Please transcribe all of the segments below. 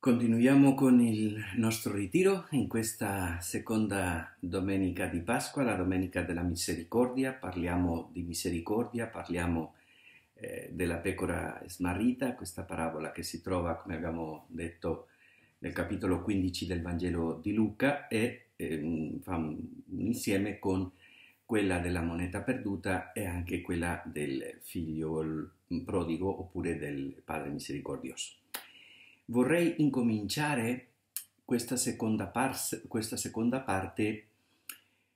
Continuiamo con il nostro ritiro in questa seconda domenica di Pasqua, la domenica della misericordia. Parliamo di misericordia, parliamo eh, della pecora smarrita, questa parabola che si trova, come abbiamo detto, nel capitolo 15 del Vangelo di Luca e eh, fa un insieme con quella della moneta perduta e anche quella del figlio prodigo oppure del padre misericordioso vorrei incominciare questa seconda, pars- questa seconda parte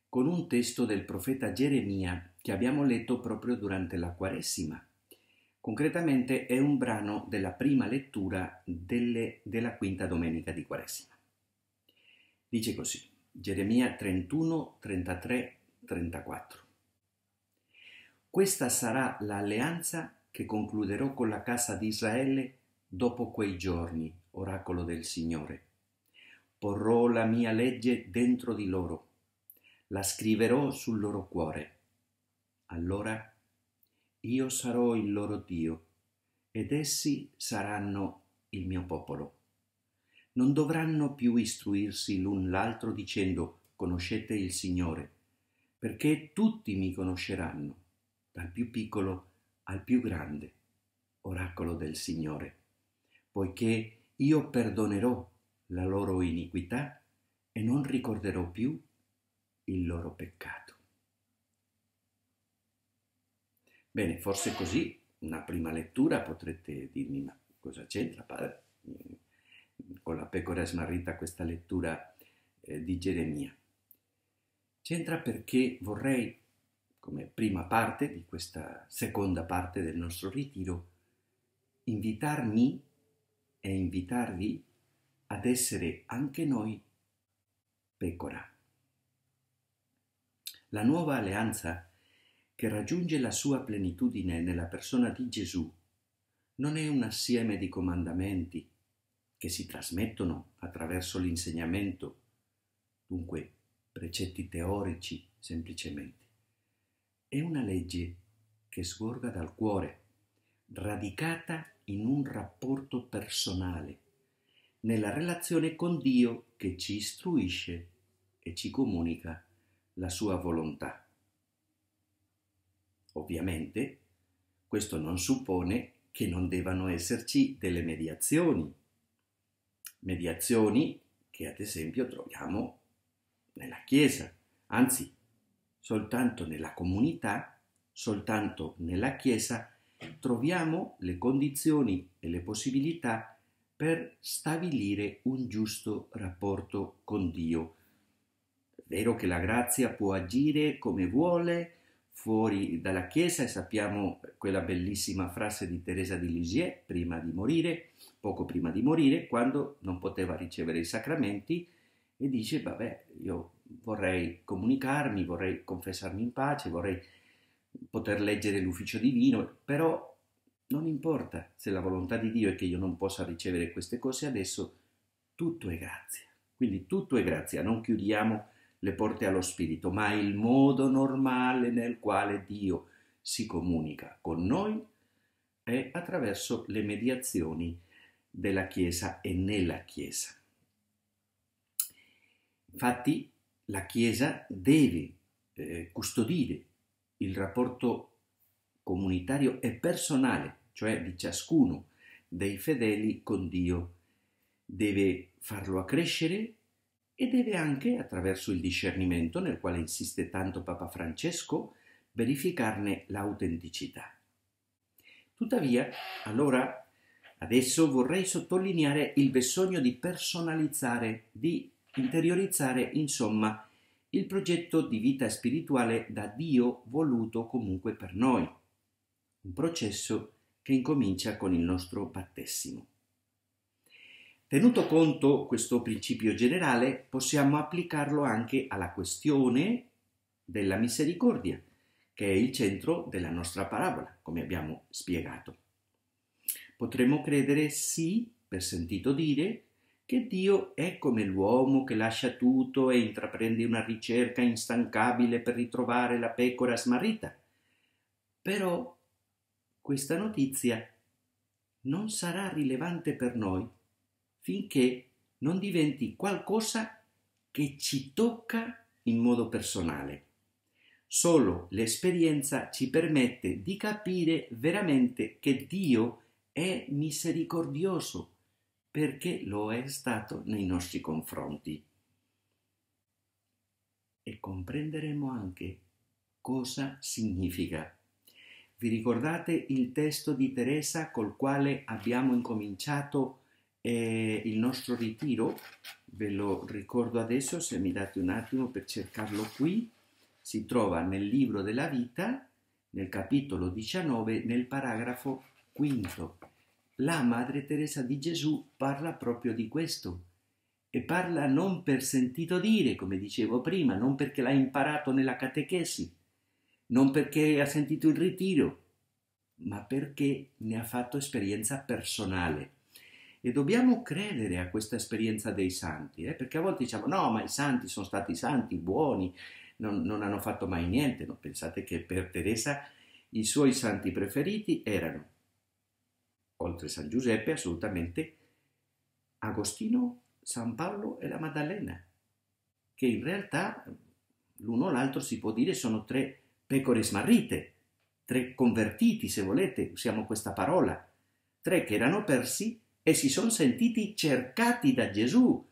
con un testo del profeta Geremia che abbiamo letto proprio durante la Quaresima. Concretamente è un brano della prima lettura delle, della quinta domenica di Quaresima. Dice così, Geremia 31, 33, 34. Questa sarà l'alleanza che concluderò con la casa di Israele dopo quei giorni, oracolo del Signore. Porrò la mia legge dentro di loro, la scriverò sul loro cuore. Allora io sarò il loro Dio ed essi saranno il mio popolo. Non dovranno più istruirsi l'un l'altro dicendo conoscete il Signore, perché tutti mi conosceranno, dal più piccolo al più grande, oracolo del Signore poiché io perdonerò la loro iniquità e non ricorderò più il loro peccato. Bene, forse così una prima lettura potrete dirmi ma cosa c'entra padre con la pecora smarrita questa lettura eh, di Geremia. C'entra perché vorrei, come prima parte di questa seconda parte del nostro ritiro, invitarmi e invitarvi ad essere anche noi pecora. La nuova alleanza che raggiunge la sua plenitudine nella persona di Gesù non è un assieme di comandamenti che si trasmettono attraverso l'insegnamento, dunque precetti teorici semplicemente. È una legge che sgorga dal cuore, radicata in un rapporto personale, nella relazione con Dio che ci istruisce e ci comunica la sua volontà. Ovviamente questo non suppone che non debbano esserci delle mediazioni, mediazioni che ad esempio troviamo nella Chiesa, anzi soltanto nella comunità, soltanto nella Chiesa troviamo le condizioni e le possibilità per stabilire un giusto rapporto con Dio. È vero che la grazia può agire come vuole fuori dalla Chiesa e sappiamo quella bellissima frase di Teresa di Lisieux prima di morire, poco prima di morire, quando non poteva ricevere i sacramenti e dice vabbè io vorrei comunicarmi, vorrei confessarmi in pace, vorrei poter leggere l'ufficio divino, però non importa se la volontà di Dio è che io non possa ricevere queste cose adesso, tutto è grazia. Quindi tutto è grazia, non chiudiamo le porte allo Spirito, ma il modo normale nel quale Dio si comunica con noi è attraverso le mediazioni della Chiesa e nella Chiesa. Infatti la Chiesa deve eh, custodire il rapporto comunitario e personale, cioè di ciascuno dei fedeli con Dio. Deve farlo accrescere e deve anche, attraverso il discernimento nel quale insiste tanto Papa Francesco, verificarne l'autenticità. Tuttavia, allora, adesso vorrei sottolineare il bisogno di personalizzare, di interiorizzare, insomma, il progetto di vita spirituale da Dio voluto comunque per noi, un processo che incomincia con il nostro battesimo. Tenuto conto questo principio generale, possiamo applicarlo anche alla questione della misericordia, che è il centro della nostra parabola, come abbiamo spiegato. Potremmo credere sì, per sentito dire, che Dio è come l'uomo che lascia tutto e intraprende una ricerca instancabile per ritrovare la pecora smarrita. Però questa notizia non sarà rilevante per noi finché non diventi qualcosa che ci tocca in modo personale. Solo l'esperienza ci permette di capire veramente che Dio è misericordioso perché lo è stato nei nostri confronti. E comprenderemo anche cosa significa. Vi ricordate il testo di Teresa col quale abbiamo incominciato eh, il nostro ritiro? Ve lo ricordo adesso, se mi date un attimo per cercarlo qui. Si trova nel libro della vita, nel capitolo 19, nel paragrafo 5. La Madre Teresa di Gesù parla proprio di questo e parla non per sentito dire, come dicevo prima, non perché l'ha imparato nella catechesi, non perché ha sentito il ritiro, ma perché ne ha fatto esperienza personale. E dobbiamo credere a questa esperienza dei santi, eh? perché a volte diciamo no, ma i santi sono stati santi, buoni, non, non hanno fatto mai niente. No? Pensate che per Teresa i suoi santi preferiti erano oltre San Giuseppe, assolutamente Agostino, San Paolo e la Maddalena, che in realtà l'uno o l'altro si può dire sono tre pecore smarrite, tre convertiti se volete, usiamo questa parola, tre che erano persi e si sono sentiti cercati da Gesù.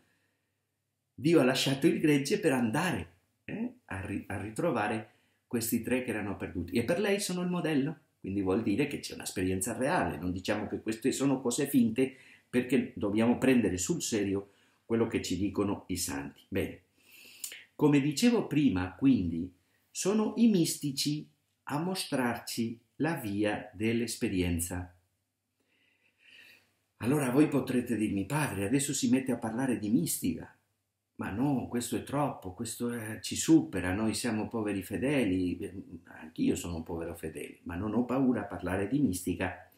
Dio ha lasciato il gregge per andare eh, a, ri- a ritrovare questi tre che erano perduti e per lei sono il modello. Quindi vuol dire che c'è un'esperienza reale, non diciamo che queste sono cose finte perché dobbiamo prendere sul serio quello che ci dicono i santi. Bene, come dicevo prima, quindi, sono i mistici a mostrarci la via dell'esperienza. Allora voi potrete dirmi, padre, adesso si mette a parlare di mistica, ma no, questo è troppo, questo è, ci supera, noi siamo poveri fedeli, ehm, anch'io sono un povero fedele, ma non ho paura a parlare di mistica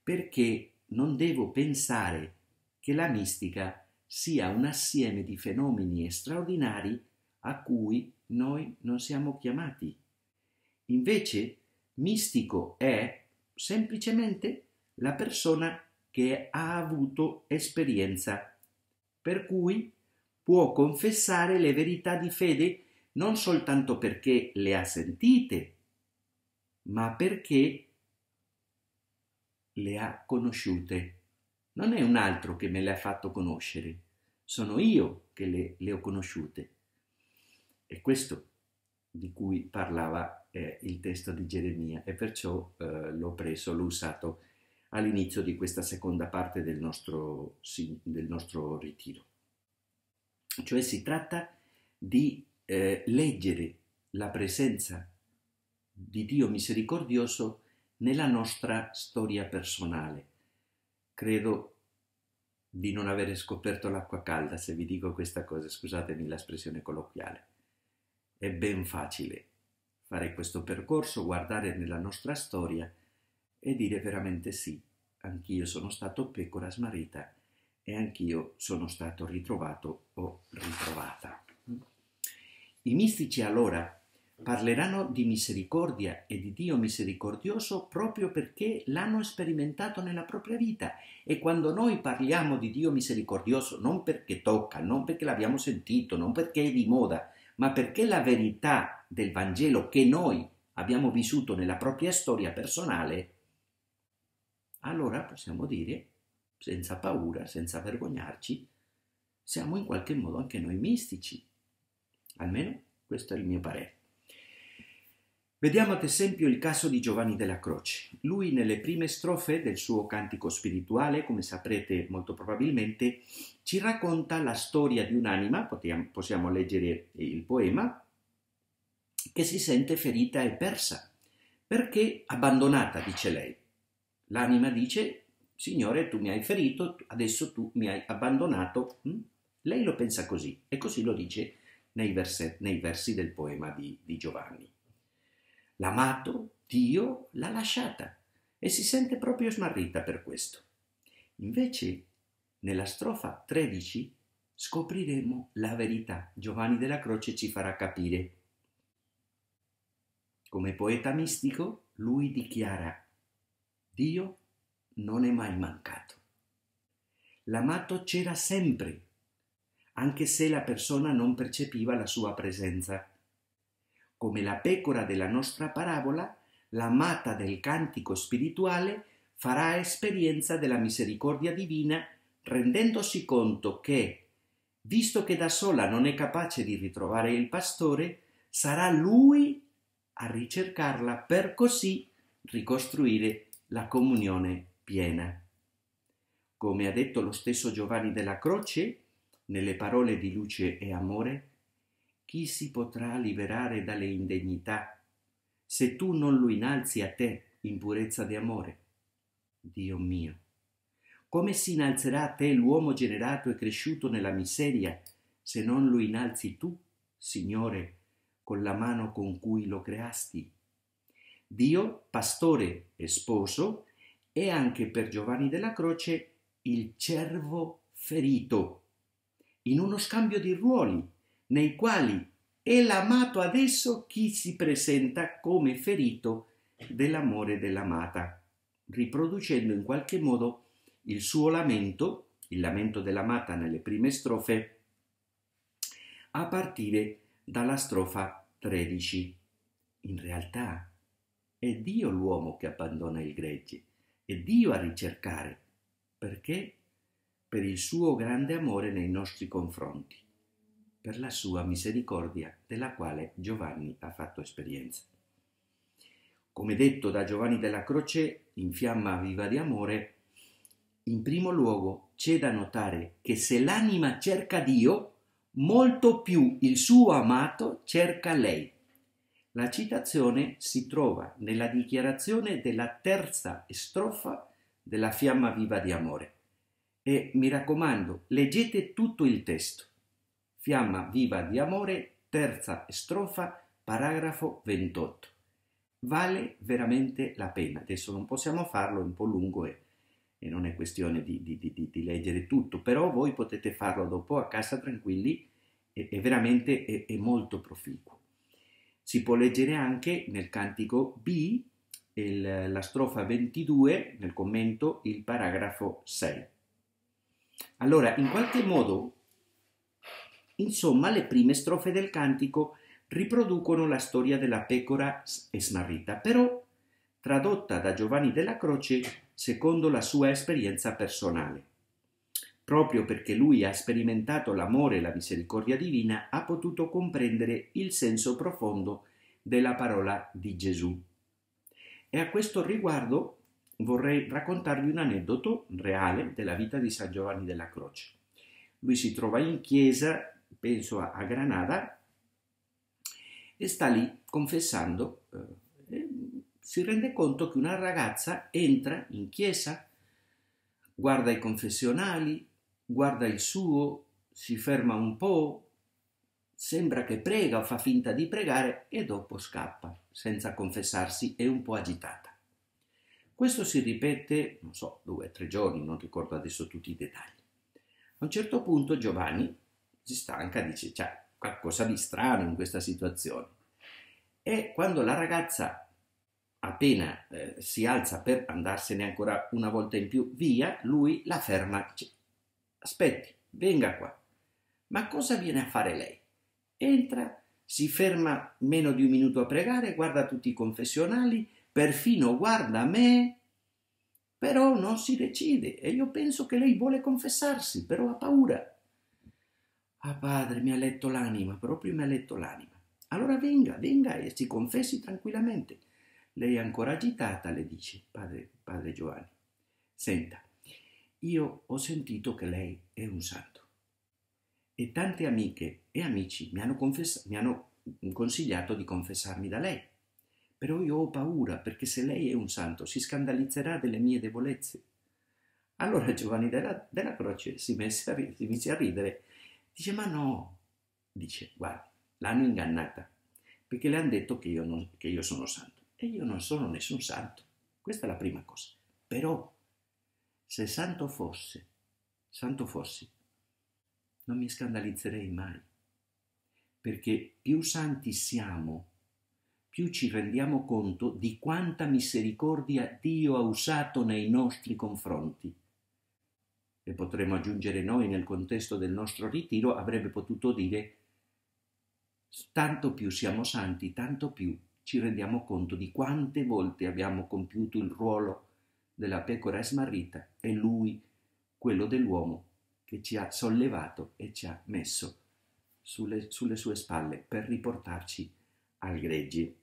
perché non devo pensare che la mistica sia un assieme di fenomeni straordinari a cui noi non siamo chiamati. Invece, mistico è semplicemente la persona che ha avuto esperienza, per cui può confessare le verità di fede non soltanto perché le ha sentite, ma perché le ha conosciute. Non è un altro che me le ha fatto conoscere, sono io che le, le ho conosciute. E questo di cui parlava eh, il testo di Geremia e perciò eh, l'ho preso, l'ho usato all'inizio di questa seconda parte del nostro, del nostro ritiro. Cioè si tratta di eh, leggere la presenza di Dio misericordioso nella nostra storia personale. Credo di non aver scoperto l'acqua calda se vi dico questa cosa, scusatemi l'espressione colloquiale. È ben facile fare questo percorso, guardare nella nostra storia e dire veramente sì, anch'io sono stato pecora smarrita e anch'io sono stato ritrovato o ritrovata. I mistici allora parleranno di misericordia e di Dio misericordioso proprio perché l'hanno sperimentato nella propria vita e quando noi parliamo di Dio misericordioso non perché tocca, non perché l'abbiamo sentito, non perché è di moda, ma perché la verità del Vangelo che noi abbiamo vissuto nella propria storia personale, allora possiamo dire senza paura, senza vergognarci, siamo in qualche modo anche noi mistici. Almeno questo è il mio parere. Vediamo ad esempio il caso di Giovanni della Croce. Lui nelle prime strofe del suo cantico spirituale, come saprete molto probabilmente, ci racconta la storia di un'anima, possiamo leggere il poema, che si sente ferita e persa, perché abbandonata, dice lei. L'anima dice Signore, tu mi hai ferito, adesso tu mi hai abbandonato. Mm? Lei lo pensa così e così lo dice nei, verset, nei versi del poema di, di Giovanni. L'amato Dio l'ha lasciata e si sente proprio smarrita per questo. Invece, nella strofa 13 scopriremo la verità. Giovanni della Croce ci farà capire. Come poeta mistico, lui dichiara Dio non è mai mancato. L'amato c'era sempre, anche se la persona non percepiva la sua presenza. Come la pecora della nostra parabola, l'amata del cantico spirituale farà esperienza della misericordia divina rendendosi conto che, visto che da sola non è capace di ritrovare il pastore, sarà lui a ricercarla per così ricostruire la comunione piena. Come ha detto lo stesso Giovanni della Croce, nelle parole di luce e amore, chi si potrà liberare dalle indegnità se tu non lo innalzi a te in purezza di amore? Dio mio, come si innalzerà a te l'uomo generato e cresciuto nella miseria se non lo innalzi tu, Signore, con la mano con cui lo creasti? Dio, pastore e sposo, e anche per Giovanni della Croce il cervo ferito, in uno scambio di ruoli nei quali è l'amato adesso chi si presenta come ferito dell'amore dell'amata, riproducendo in qualche modo il suo lamento, il lamento dell'amata nelle prime strofe, a partire dalla strofa 13. In realtà è Dio l'uomo che abbandona il gregge e Dio a ricercare. Perché? Per il suo grande amore nei nostri confronti, per la sua misericordia della quale Giovanni ha fatto esperienza. Come detto da Giovanni della Croce, in fiamma viva di amore, in primo luogo c'è da notare che se l'anima cerca Dio, molto più il suo amato cerca lei. La citazione si trova nella dichiarazione della terza strofa della Fiamma Viva di Amore. E mi raccomando, leggete tutto il testo. Fiamma Viva di Amore, terza strofa, paragrafo 28. Vale veramente la pena. Adesso non possiamo farlo, è un po' lungo e, e non è questione di, di, di, di, leggere tutto, però voi potete farlo dopo a casa tranquilli, è, è veramente è, è molto proficuo. Si può leggere anche nel cantico B, il, la strofa 22, nel commento, il paragrafo 6. Allora, in qualche modo, insomma, le prime strofe del cantico riproducono la storia della pecora smarrita, però tradotta da Giovanni della Croce secondo la sua esperienza personale proprio perché lui ha sperimentato l'amore e la misericordia divina, ha potuto comprendere il senso profondo della parola di Gesù. E a questo riguardo vorrei raccontarvi un aneddoto reale della vita di San Giovanni della Croce. Lui si trova in chiesa, penso a, Granada, e sta lì confessando. Eh, si rende conto che una ragazza entra in chiesa, guarda i confessionali, guarda il suo, si ferma un po', sembra che prega o fa finta di pregare e dopo scappa, senza confessarsi e un po' agitata. Questo si ripete, non so, due o tre giorni, non ricordo adesso tutti i dettagli. A un certo punto Giovanni si stanca, dice c'è cioè, qualcosa di strano in questa situazione. E quando la ragazza appena eh, si alza per andarsene ancora una volta in più via, lui la ferma Aspetti, venga qua. Ma cosa viene a fare lei? Entra, si ferma meno di un minuto a pregare, guarda tutti i confessionali, perfino guarda me, però non si decide e io penso che lei vuole confessarsi, però ha paura. Ah padre, mi ha letto l'anima, proprio mi ha letto l'anima. Allora venga, venga e si confessi tranquillamente. Lei è ancora agitata, le dice padre, padre Giovanni. Senta, io ho sentito che lei è un santo. E tante amiche e amici mi hanno, confess- mi hanno consigliato di confessarmi da lei. Però io ho paura perché se lei è un santo si scandalizzerà delle mie debolezze. Allora Giovanni della, della Croce si mise, a, si mise a ridere. Dice, ma no, dice, guarda, l'hanno ingannata perché le hanno detto che io, non, che io sono santo. E io non sono nessun santo. Questa è la prima cosa. Però se santo fosse, santo fossi, non mi scandalizzerei mai, perché più santi siamo, più ci rendiamo conto di quanta misericordia Dio ha usato nei nostri confronti. E potremmo aggiungere noi nel contesto del nostro ritiro, avrebbe potuto dire, tanto più siamo santi, tanto più ci rendiamo conto di quante volte abbiamo compiuto il ruolo della pecora smarrita è Lui, quello dell'uomo, che ci ha sollevato e ci ha messo sulle, sulle sue spalle per riportarci al gregge.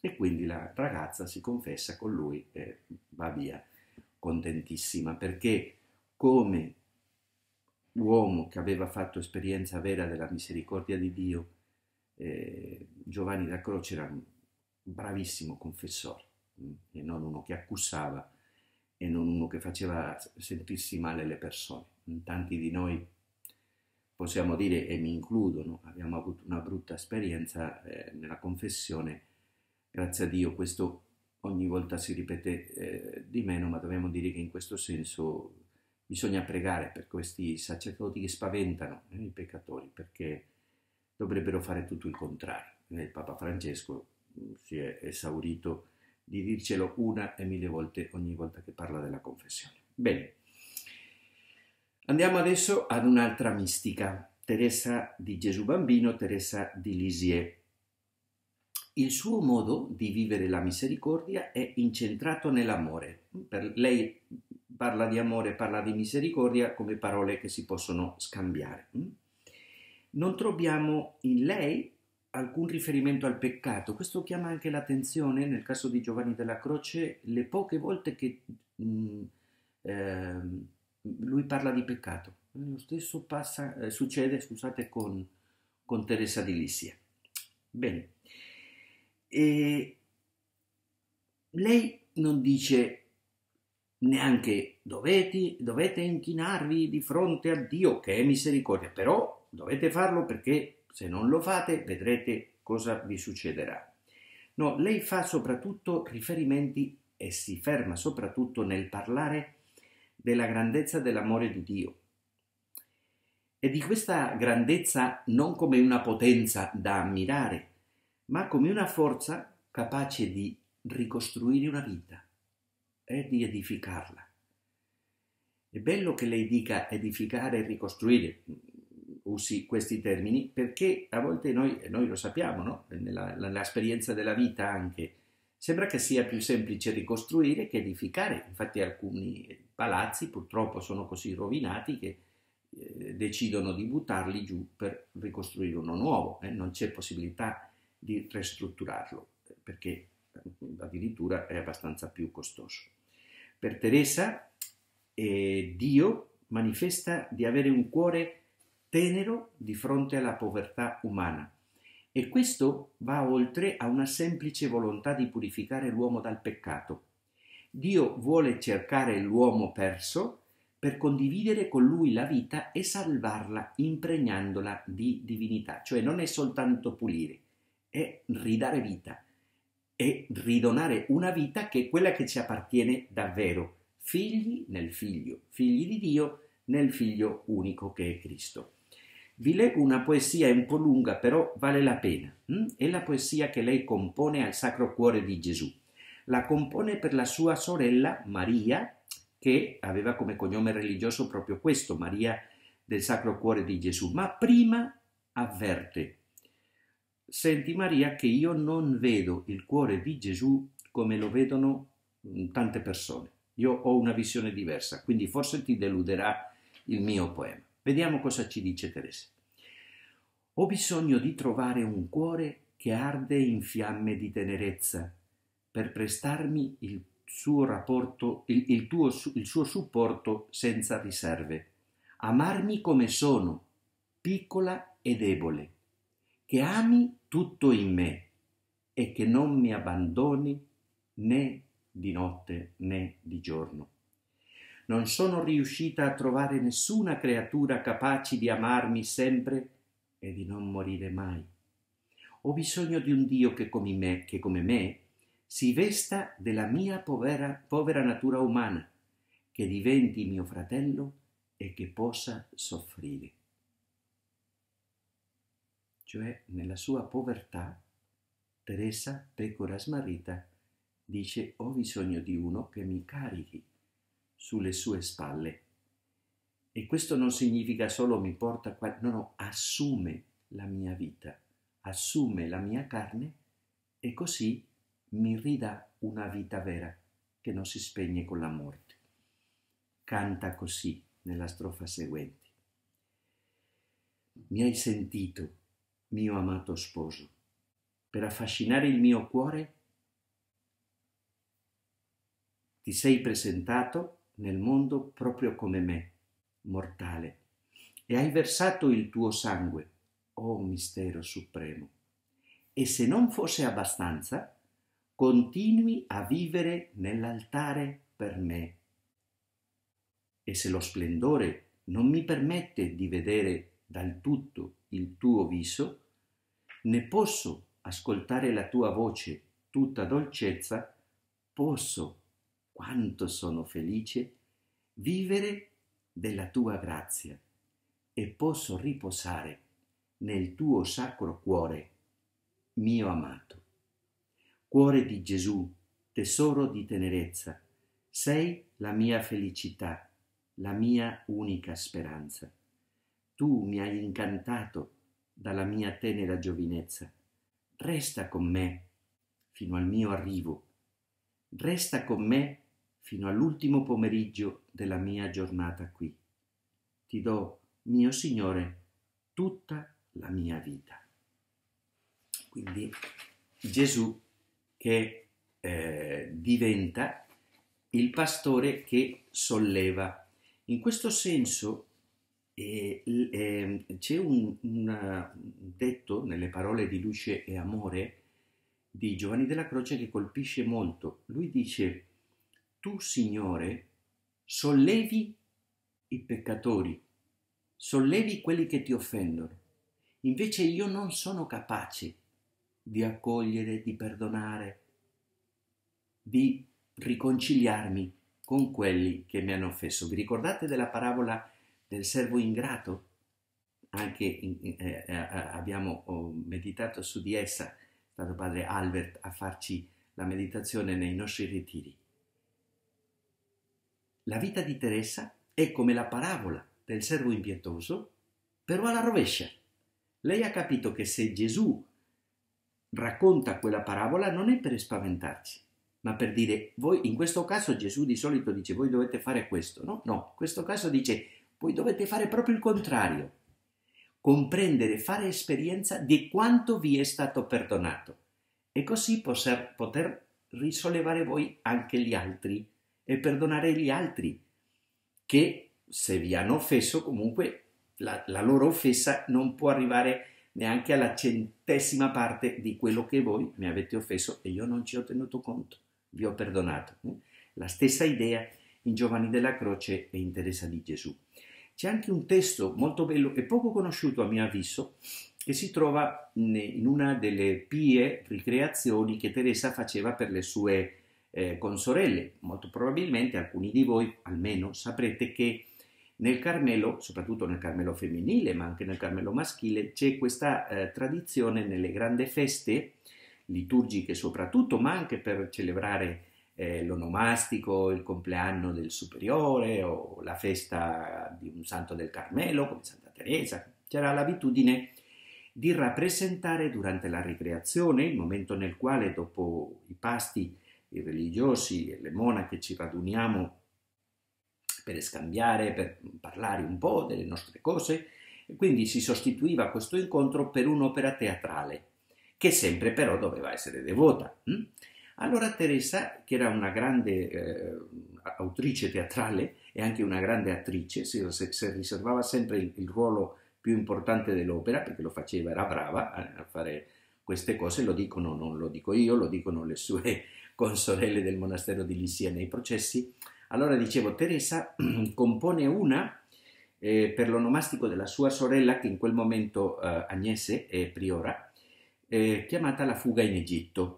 E quindi la ragazza si confessa con lui e va via contentissima perché come uomo che aveva fatto esperienza vera della misericordia di Dio, eh, Giovanni da Croce era un bravissimo confessore mm, e non uno che accusava e non uno che faceva sentirsi male le persone. Tanti di noi possiamo dire, e mi includono, abbiamo avuto una brutta esperienza eh, nella confessione, grazie a Dio questo ogni volta si ripete eh, di meno, ma dobbiamo dire che in questo senso bisogna pregare per questi sacerdoti che spaventano eh, i peccatori, perché dovrebbero fare tutto il contrario. Eh, il Papa Francesco mm, si è esaurito di dircelo una e mille volte ogni volta che parla della confessione. Bene, andiamo adesso ad un'altra mistica, Teresa di Gesù Bambino, Teresa di Lisieux. Il suo modo di vivere la misericordia è incentrato nell'amore. Per lei parla di amore, parla di misericordia come parole che si possono scambiare. Non troviamo in lei alcun riferimento al peccato. Questo chiama anche l'attenzione nel caso di Giovanni della Croce le poche volte che mh, mm, eh, lui parla di peccato. Lo stesso passa, eh, succede scusate, con, con Teresa di Lissia. Bene, e lei non dice neanche dovete, dovete inchinarvi di fronte a Dio, che è misericordia, però dovete farlo perché se non lo fate, vedrete cosa vi succederà. No, lei fa soprattutto riferimenti e si ferma soprattutto nel parlare della grandezza dell'amore di Dio e di questa grandezza non come una potenza da ammirare, ma come una forza capace di ricostruire una vita e di edificarla. È bello che lei dica edificare e ricostruire, usi questi termini perché a volte noi, noi lo sappiamo, no? nell'esperienza della vita anche, sembra che sia più semplice ricostruire che edificare, infatti alcuni palazzi purtroppo sono così rovinati che eh, decidono di buttarli giù per ricostruire uno nuovo, eh? non c'è possibilità di ristrutturarlo perché eh, addirittura è abbastanza più costoso. Per Teresa eh, Dio manifesta di avere un cuore tenero di fronte alla povertà umana. E questo va oltre a una semplice volontà di purificare l'uomo dal peccato. Dio vuole cercare l'uomo perso per condividere con lui la vita e salvarla impregnandola di divinità, cioè non è soltanto pulire, è ridare vita, è ridonare una vita che è quella che ci appartiene davvero, figli nel figlio, figli di Dio nel figlio unico che è Cristo. Vi leggo una poesia, è un po' lunga, però vale la pena. Hm? È la poesia che lei compone al Sacro Cuore di Gesù. La compone per la sua sorella Maria, che aveva come cognome religioso proprio questo, Maria del Sacro Cuore di Gesù, ma prima avverte. Senti Maria che io non vedo il cuore di Gesù come lo vedono hm, tante persone. Io ho una visione diversa, quindi forse ti deluderà il mio poema. Vediamo cosa ci dice Teresa. Ho bisogno di trovare un cuore che arde in fiamme di tenerezza per prestarmi il suo rapporto, il, il, tuo, il suo supporto senza riserve. Amarmi come sono, piccola e debole, che ami tutto in me e che non mi abbandoni né di notte né di giorno non sono riuscita a trovare nessuna creatura capace di amarmi sempre e di non morire mai. Ho bisogno di un Dio che come me, che come me si vesta della mia povera, povera natura umana, che diventi mio fratello e che possa soffrire. Cioè, nella sua povertà, Teresa, pecora smarrita, dice ho bisogno di uno che mi carichi sulle sue spalle. E questo non significa solo mi porta qua, no, no, assume la mia vita, assume la mia carne e così mi ridà una vita vera che non si spegne con la morte. Canta così nella strofa seguente. Mi hai sentito, mio amato sposo, per affascinare il mio cuore? Ti sei presentato nel mondo proprio come me, mortale, e hai versato il tuo sangue, oh mistero supremo. E se non fosse abbastanza, continui a vivere nell'altare per me. E se lo splendore non mi permette di vedere dal tutto il tuo viso, ne posso ascoltare la tua voce tutta dolcezza, posso quanto sono felice, vivere della tua grazia e posso riposare nel tuo sacro cuore, mio amato. Cuore di Gesù, tesoro di tenerezza, sei la mia felicità, la mia unica speranza. Tu mi hai incantato dalla mia tenera giovinezza. Resta con me fino al mio arrivo. Resta con me fino all'ultimo pomeriggio della mia giornata qui. Ti do, mio Signore, tutta la mia vita. Quindi Gesù che eh, diventa il pastore che solleva. In questo senso eh, eh, c'è un, un detto nelle parole di luce e amore di Giovanni della Croce che colpisce molto. Lui dice tu, Signore, sollevi i peccatori, sollevi quelli che ti offendono. Invece io non sono capace di accogliere, di perdonare, di riconciliarmi con quelli che mi hanno offeso. Vi ricordate della parabola del servo ingrato? Anche in, eh, eh, eh, abbiamo oh, meditato su di essa, è stato padre Albert a farci la meditazione nei nostri ritiri. La vita di Teresa è come la parabola del servo impietoso, però alla rovescia. Lei ha capito che se Gesù racconta quella parabola non è per spaventarci, ma per dire, voi in questo caso Gesù di solito dice voi dovete fare questo, no? No, in questo caso dice voi dovete fare proprio il contrario, comprendere, fare esperienza di quanto vi è stato perdonato e così poter, poter risollevare voi anche gli altri e perdonare gli altri che se vi hanno offeso comunque la, la loro offesa non può arrivare neanche alla centesima parte di quello che voi mi avete offeso e io non ci ho tenuto conto, vi ho perdonato. Eh? La stessa idea in Giovanni della Croce e in Teresa di Gesù. C'è anche un testo molto bello e poco conosciuto a mio avviso che si trova in una delle pie ricreazioni che Teresa faceva per le sue eh, con sorelle. Molto probabilmente alcuni di voi almeno saprete che nel Carmelo, soprattutto nel Carmelo femminile, ma anche nel Carmelo maschile, c'è questa eh, tradizione nelle grandi feste liturgiche soprattutto, ma anche per celebrare eh, l'onomastico, il compleanno del superiore o la festa di un santo del Carmelo, come Santa Teresa. C'era l'abitudine di rappresentare durante la ricreazione, il momento nel quale dopo i pasti i religiosi e le monache ci raduniamo per scambiare, per parlare un po' delle nostre cose, e quindi si sostituiva questo incontro per un'opera teatrale, che sempre però doveva essere devota. Hm? Allora Teresa, che era una grande eh, autrice teatrale e anche una grande attrice, si, si riservava sempre il, il, ruolo più importante dell'opera perché lo faceva, era brava a, a fare queste cose, lo dicono, non lo dico io, lo dicono le sue con sorelle del monastero di Lissia nei processi, allora dicevo Teresa compone una eh, per l'onomastico della sua sorella che in quel momento eh, Agnese è priora, eh, chiamata La fuga in Egitto.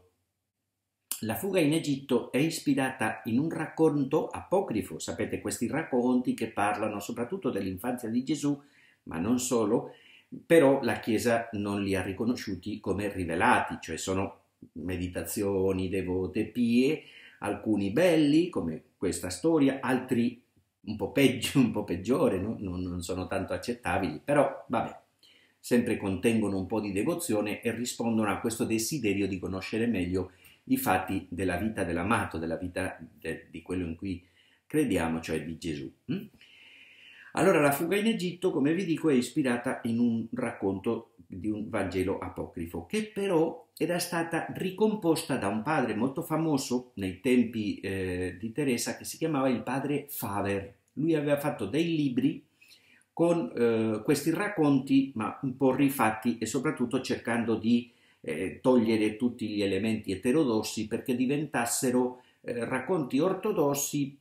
La fuga in Egitto è ispirata in un racconto apocrifo, sapete questi racconti che parlano soprattutto dell'infanzia di Gesù, ma non solo, però la Chiesa non li ha riconosciuti come rivelati, cioè sono meditazioni devote, pie, alcuni belli come questa storia, altri un po' peggio, un po' peggiore, no? non, non sono tanto accettabili, però vabbè, sempre contengono un po' di devozione e rispondono a questo desiderio di conoscere meglio i fatti della vita dell'amato, della vita de, di quello in cui crediamo, cioè di Gesù. Mm? Allora la fuga in Egitto, come vi dico, è ispirata in un racconto di un Vangelo apocrifo, che però era stata ricomposta da un padre molto famoso nei tempi eh, di Teresa, che si chiamava il padre Faver. Lui aveva fatto dei libri con eh, questi racconti, ma un po' rifatti e soprattutto cercando di eh, togliere tutti gli elementi eterodossi perché diventassero eh, racconti ortodossi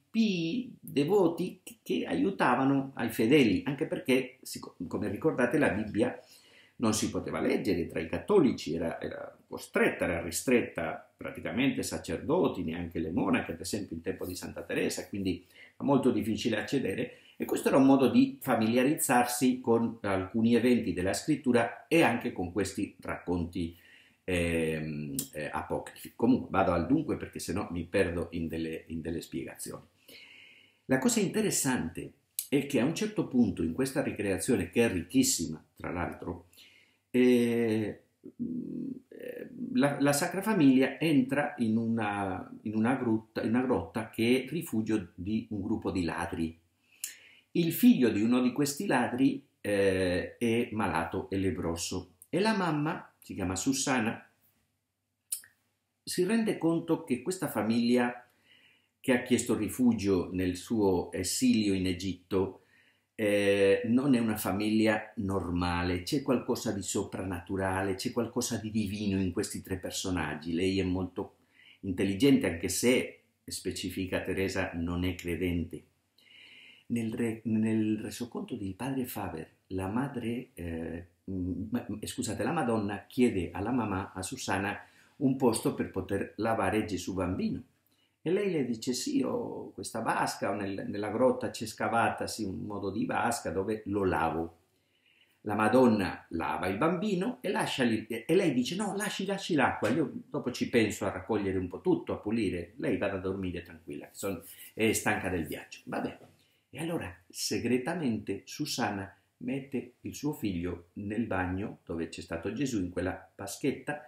devoti che aiutavano ai fedeli, anche perché, come ricordate, la Bibbia non si poteva leggere tra i cattolici, era, era costretta, era ristretta praticamente ai sacerdoti, neanche le monache, ad esempio in tempo di Santa Teresa, quindi molto difficile accedere e questo era un modo di familiarizzarsi con alcuni eventi della scrittura e anche con questi racconti eh, eh, apocrifi. Comunque vado al dunque perché sennò mi perdo in delle, in delle spiegazioni. La cosa interessante è che a un certo punto in questa ricreazione, che è ricchissima tra l'altro, eh, la, la, Sacra Famiglia entra in una, in, una grutta, in una grotta che è rifugio di un gruppo di ladri. Il figlio di uno di questi ladri eh, è malato e lebroso e la mamma si chiama Susanna, si rende conto che questa famiglia che ha chiesto rifugio nel suo esilio in Egitto eh, non è una famiglia normale, c'è qualcosa di soprannaturale, c'è qualcosa di divino in questi tre personaggi. Lei è molto intelligente, anche se, specifica Teresa, non è credente. Nel, re, nel resoconto del padre Faber, la madre eh, eh, scusate, la Madonna chiede alla mamma, a Susanna, un posto per poter lavare Gesù bambino. E lei le dice sì, ho questa vasca, nel, nella grotta c'è scavata sì, un modo di vasca dove lo lavo. La Madonna lava il bambino e, lasciali, e lei dice no, lasci, lasci l'acqua, io dopo ci penso a raccogliere un po' tutto, a pulire, lei vada a dormire tranquilla, sono, è stanca del viaggio. Vabbè. E allora segretamente Susanna mette il suo figlio nel bagno dove c'è stato Gesù, in quella paschetta,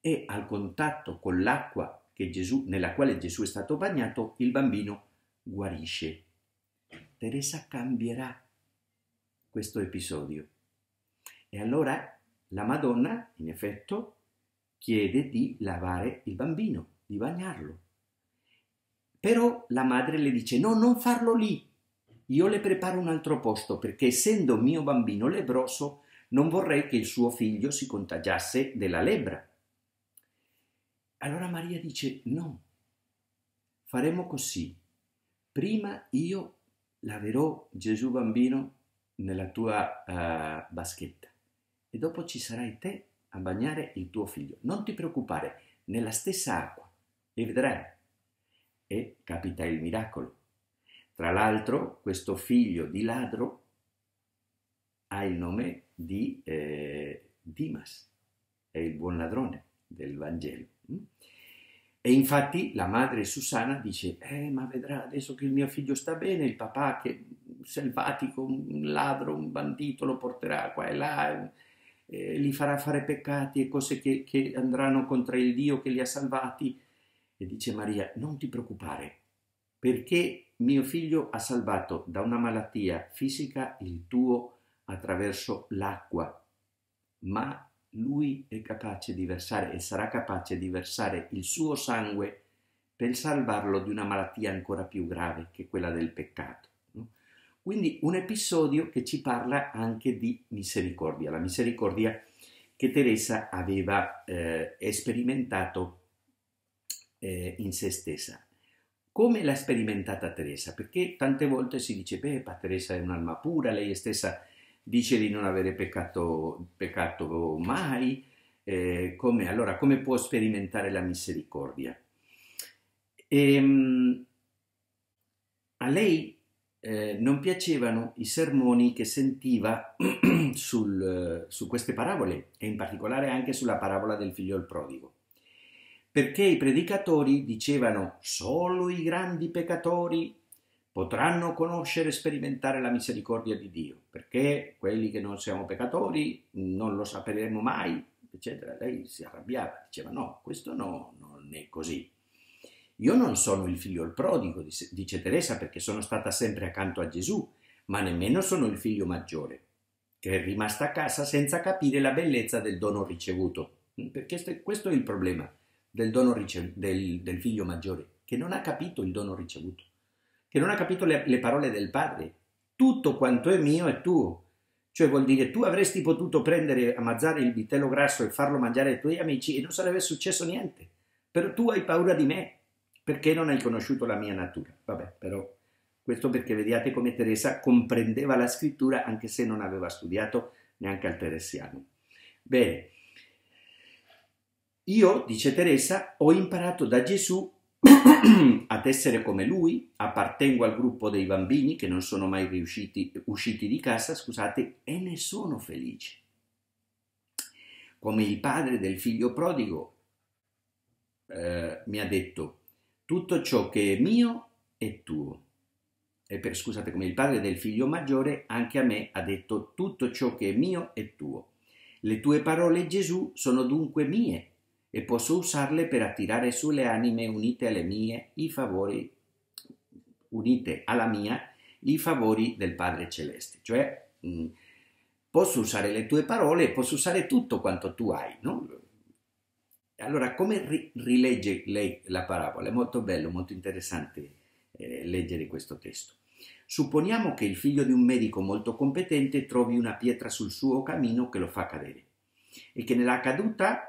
e al contatto con l'acqua Gesù, nella quale Gesù è stato bagnato, il bambino guarisce. Teresa cambierà questo episodio. E allora la Madonna, in effetto, chiede di lavare il bambino, di bagnarlo. Però la madre le dice no, non farlo lì, io le preparo un altro posto perché essendo mio bambino lebroso non vorrei che il suo figlio si contagiasse della lebra. Allora Maria dice no, faremo così. Prima io laverò Gesù bambino nella tua uh, baschetta e dopo ci sarai te a bagnare il tuo figlio. Non ti preoccupare, nella stessa acqua e vedrai. E capita il miracolo. Tra l'altro questo figlio di ladro ha il nome di eh, Dimas, è il buon ladrone del Vangelo. Mm? E infatti la madre Susana dice, eh ma vedrà adesso che il mio figlio sta bene, il papà che selvatico, un ladro, un bandito lo porterà qua e là, eh, li farà fare peccati e cose che, che andranno contro il Dio che li ha salvati. E dice Maria, non ti preoccupare, perché mio figlio ha salvato da una malattia fisica il tuo attraverso l'acqua, ma lui è capace di versare e sarà capace di versare il suo sangue per salvarlo di una malattia ancora più grave che quella del peccato. Quindi un episodio che ci parla anche di misericordia, la misericordia che Teresa aveva eh, sperimentato eh, in se stessa come l'ha sperimentata Teresa, perché tante volte si dice, beh, Teresa è un'alma pura, lei stessa dice di non avere peccato, peccato mai, eh, come, allora come può sperimentare la misericordia? E, ehm, a lei eh, non piacevano i sermoni che sentiva sul, su queste parabole e in particolare anche sulla parabola del figlio il prodigo perché i predicatori dicevano solo i grandi peccatori potranno conoscere e sperimentare la misericordia di Dio, perché quelli che non siamo peccatori non lo sapremo mai, eccetera. Lei si arrabbiava, diceva no, questo no, non è così. Io non sono il figlio il prodigo, dice Teresa, perché sono stata sempre accanto a Gesù, ma nemmeno sono il figlio maggiore, che è rimasta a casa senza capire la bellezza del dono ricevuto, perché questo è il problema del, ricev- del, del figlio maggiore, che non ha capito il dono ricevuto, che non ha capito le, le parole del padre. Tutto quanto è mio è tuo. Cioè vuol dire tu avresti potuto prendere, ammazzare il vitello grasso e farlo mangiare ai tuoi amici e non sarebbe successo niente. Però tu hai paura di me perché non hai conosciuto la mia natura. Vabbè, però questo perché vediate come Teresa comprendeva la scrittura anche se non aveva studiato neanche al teresiano. Bene, io, dice Teresa, ho imparato da Gesù ad essere come lui, appartengo al gruppo dei bambini che non sono mai riusciti, usciti di casa, scusate, e ne sono felice. Come il padre del figlio prodigo eh, mi ha detto, tutto ciò che è mio è tuo. E per, scusate, come il padre del figlio maggiore, anche a me ha detto, tutto ciò che è mio è tuo. Le tue parole, Gesù, sono dunque mie e posso usarle per attirare sulle anime unite alle mie i favori, unite alla mia, i favori del Padre Celeste. Cioè, mm, posso usare le tue parole, posso usare tutto quanto tu hai, no? Allora, come ri- rilegge lei la parabola? È molto bello, molto interessante eh, leggere questo testo. Supponiamo che il figlio di un medico molto competente trovi una pietra sul suo camino che lo fa cadere e che nella caduta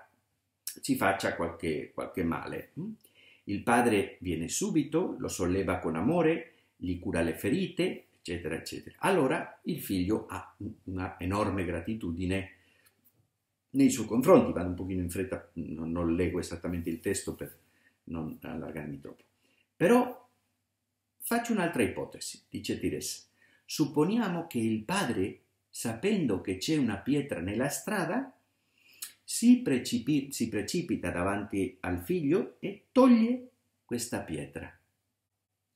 ci faccia qualche, qualche male. Mm? Il padre viene subito, lo solleva con amore, gli cura le ferite, eccetera, eccetera. Allora il figlio ha una enorme gratitudine nei suoi confronti, vado un pochino in fretta, non, non leggo esattamente il testo per non allargarmi troppo. Però faccio un'altra ipotesi, dice Tires. Supponiamo che il padre, sapendo che c'è una pietra nella strada, si, precipi- si precipita davanti al figlio e toglie questa pietra.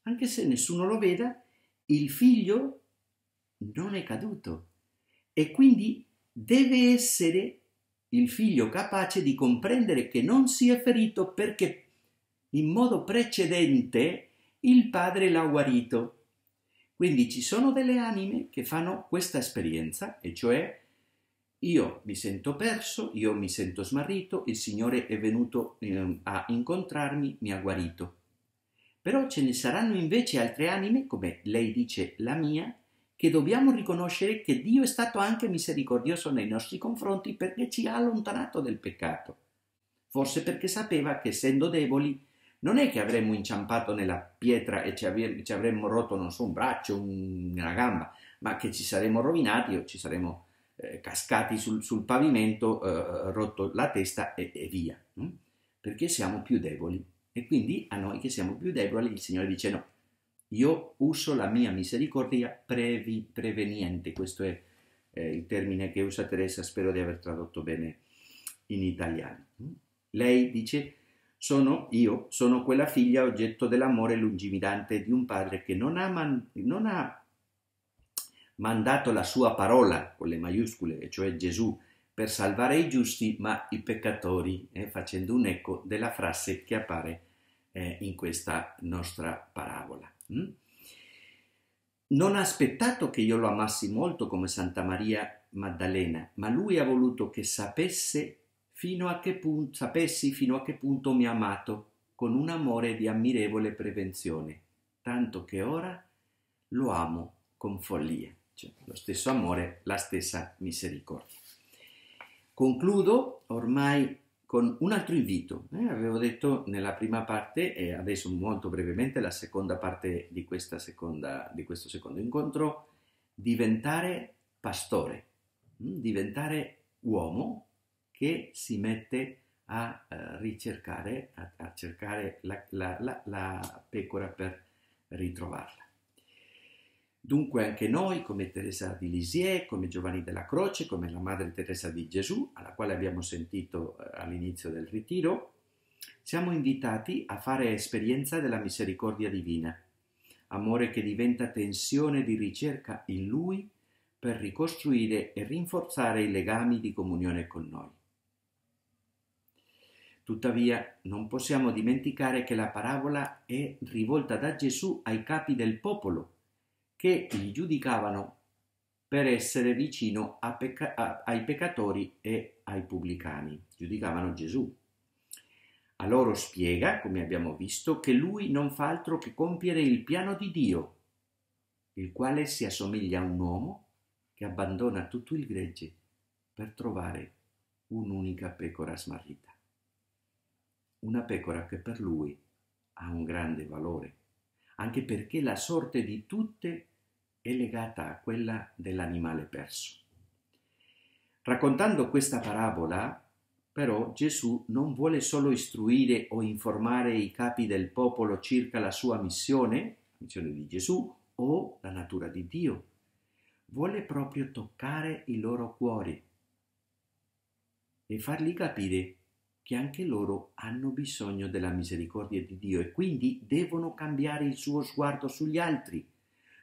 Anche se nessuno lo veda, il figlio non è caduto e quindi deve essere il figlio capace di comprendere che non si è ferito perché in modo precedente il padre l'ha guarito. Quindi ci sono delle anime che fanno questa esperienza, e cioè io mi sento perso, io mi sento smarrito, il Signore è venuto eh, a incontrarmi, mi ha guarito. Però ce ne saranno invece altre anime, come lei dice la mia, che dobbiamo riconoscere che Dio è stato anche misericordioso nei nostri confronti perché ci ha allontanato dal peccato. Forse perché sapeva che essendo deboli non è che avremmo inciampato nella pietra e ci, avremmo rotto non so un braccio, un, una gamba, ma che ci saremmo rovinati o ci saremmo eh, cascati sul, sul pavimento, eh, rotto la testa e, e via, mh? Mm? perché siamo più deboli. E quindi a noi che siamo più deboli il Signore dice no, io uso la mia misericordia previ, preveniente, questo è eh, il termine che usa Teresa, spero di aver tradotto bene in italiano. Mm? Lei dice sono io, sono quella figlia oggetto dell'amore lungimirante di un padre che non ha, man- non ha mandato la sua parola, con le maiuscole, e cioè Gesù, per salvare i giusti ma i peccatori, eh, facendo un eco della frase che appare eh, in questa nostra parabola. Mm? Non ha aspettato che io lo amassi molto come Santa Maria Maddalena, ma lui ha voluto che sapesse fino a che punto, sapessi fino a che punto mi ha amato, con un amore di ammirevole prevenzione, tanto che ora lo amo con follia cioè, lo stesso amore, la stessa misericordia. Concludo ormai con un altro invito. Eh, avevo detto nella prima parte e adesso molto brevemente la seconda parte di, seconda, di questo secondo incontro, diventare pastore, mm, diventare uomo che si mette a eh, ricercare, a, a cercare la, la, la, la pecora per ritrovarla. Dunque anche noi, come Teresa di Lisieux, come Giovanni della Croce, come la Madre Teresa di Gesù, alla quale abbiamo sentito eh, all'inizio del ritiro, siamo invitati a fare esperienza della misericordia divina, amore che diventa tensione di ricerca in Lui per ricostruire e rinforzare i legami di comunione con noi. Tuttavia non possiamo dimenticare che la parabola è rivolta da Gesù ai capi del popolo che li giudicavano per essere vicino pecca- a, ai peccatori e ai pubblicani. Giudicavano Gesù. A loro spiega, come abbiamo visto, che lui non fa altro che compiere il piano di Dio, il quale si assomiglia a un uomo che abbandona tutto il gregge per trovare un'unica pecora smarrita. Una pecora che per lui ha un grande valore, anche perché la sorte di tutte è legata a quella dell'animale perso. Raccontando questa parabola, però, Gesù non vuole solo istruire o informare i capi del popolo circa la sua missione, la missione di Gesù, o la natura di Dio. Vuole proprio toccare i loro cuori e fargli capire che anche loro hanno bisogno della misericordia di Dio e quindi devono cambiare il suo sguardo sugli altri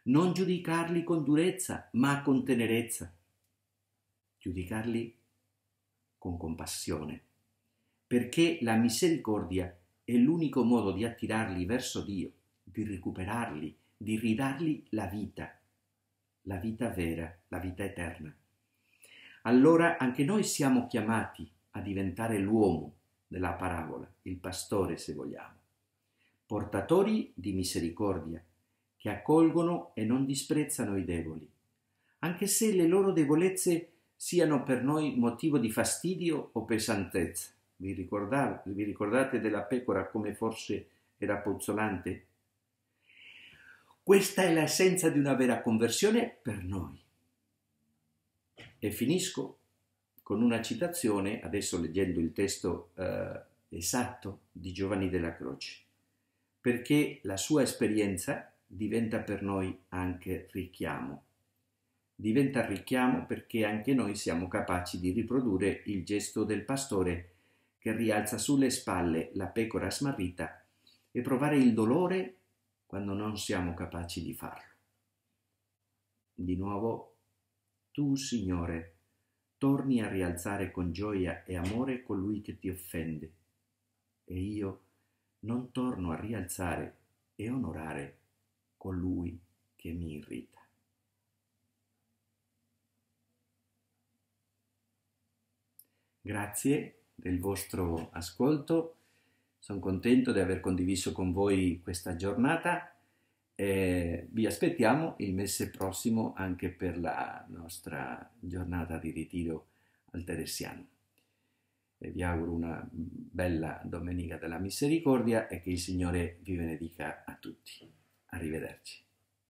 non giudicarli con durezza, ma con tenerezza. Giudicarli con compassione, perché la misericordia è l'unico modo di attirarli verso Dio, di recuperarli, di ridargli la vita, la vita vera, la vita eterna. Allora anche noi siamo chiamati a diventare l'uomo della parabola, il pastore se vogliamo, portatori di misericordia, che accolgono e non disprezzano i deboli, anche se le loro debolezze siano per noi motivo di fastidio o pesantezza. Vi ricordate, vi ricordate della pecora come forse era puzzolante? Questa è l'essenza di una vera conversione per noi. E finisco con una citazione, adesso leggendo il testo eh, esatto di Giovanni della Croce, perché la sua esperienza diventa per noi anche richiamo. Diventa richiamo perché anche noi siamo capaci di riprodurre il gesto del pastore che rialza sulle spalle la pecora smarrita e provare il dolore quando non siamo capaci di farlo. Di nuovo, tu, Signore, torni a rialzare con gioia e amore colui che ti offende, e io non torno a rialzare e onorare colui che mi irrita. Grazie del vostro ascolto, sono contento di aver condiviso con voi questa giornata. Eh, vi aspettiamo il mese prossimo anche per la nostra giornata di ritiro al Teresiano. E vi auguro una bella domenica della misericordia e che il Signore vi benedica a tutti. Arrivederci.